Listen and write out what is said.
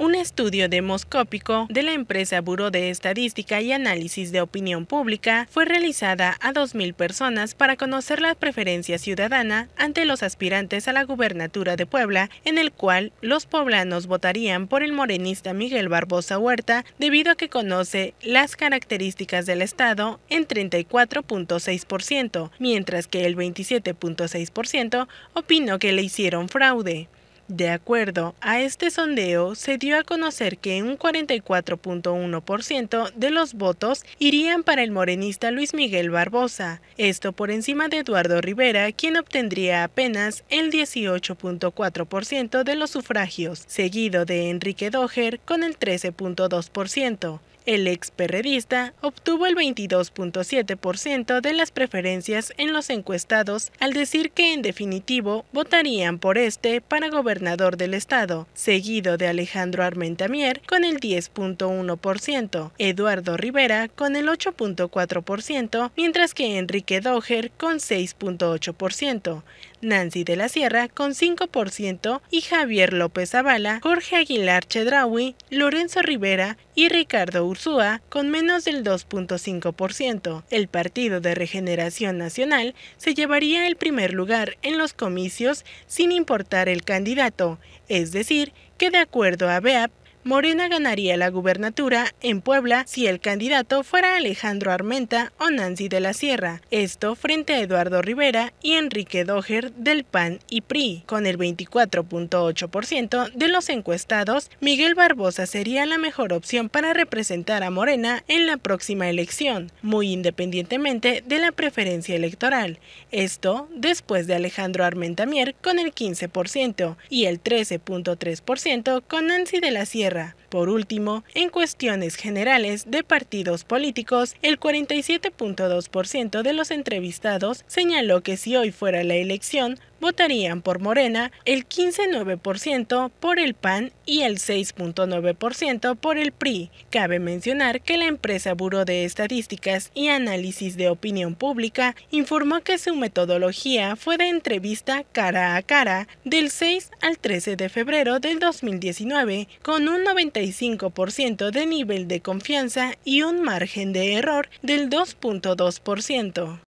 Un estudio demoscópico de la empresa Buró de Estadística y Análisis de Opinión Pública fue realizada a 2.000 personas para conocer la preferencia ciudadana ante los aspirantes a la gubernatura de Puebla, en el cual los poblanos votarían por el morenista Miguel Barbosa Huerta debido a que conoce las características del Estado en 34.6%, mientras que el 27.6% opinó que le hicieron fraude. De acuerdo a este sondeo, se dio a conocer que un 44.1% de los votos irían para el morenista Luis Miguel Barbosa, esto por encima de Eduardo Rivera, quien obtendría apenas el 18.4% de los sufragios, seguido de Enrique Doher con el 13.2%. El ex perredista obtuvo el 22.7% de las preferencias en los encuestados al decir que en definitivo votarían por este para gobernador del estado, seguido de Alejandro Armentamier con el 10.1%, Eduardo Rivera con el 8.4%, mientras que Enrique Doher con 6.8%, Nancy de la Sierra con 5% y Javier López Zavala, Jorge Aguilar Chedraui, Lorenzo Rivera y Ricardo Ursúa con menos del 2.5%. El Partido de Regeneración Nacional se llevaría el primer lugar en los comicios sin importar el candidato, es decir, que de acuerdo a BEAP, Morena ganaría la gubernatura en Puebla si el candidato fuera Alejandro Armenta o Nancy de la Sierra, esto frente a Eduardo Rivera y Enrique Doher del PAN y PRI. Con el 24.8% de los encuestados, Miguel Barbosa sería la mejor opción para representar a Morena en la próxima elección, muy independientemente de la preferencia electoral. Esto después de Alejandro Armenta Mier con el 15% y el 13.3% con Nancy de la Sierra por último, en cuestiones generales de partidos políticos, el 47.2% de los entrevistados señaló que si hoy fuera la elección, votarían por Morena, el 15,9% por el PAN y el 6,9% por el PRI. Cabe mencionar que la empresa Buró de Estadísticas y Análisis de Opinión Pública informó que su metodología fue de entrevista cara a cara del 6 al 13 de febrero del 2019 con un 95% de nivel de confianza y un margen de error del 2.2%.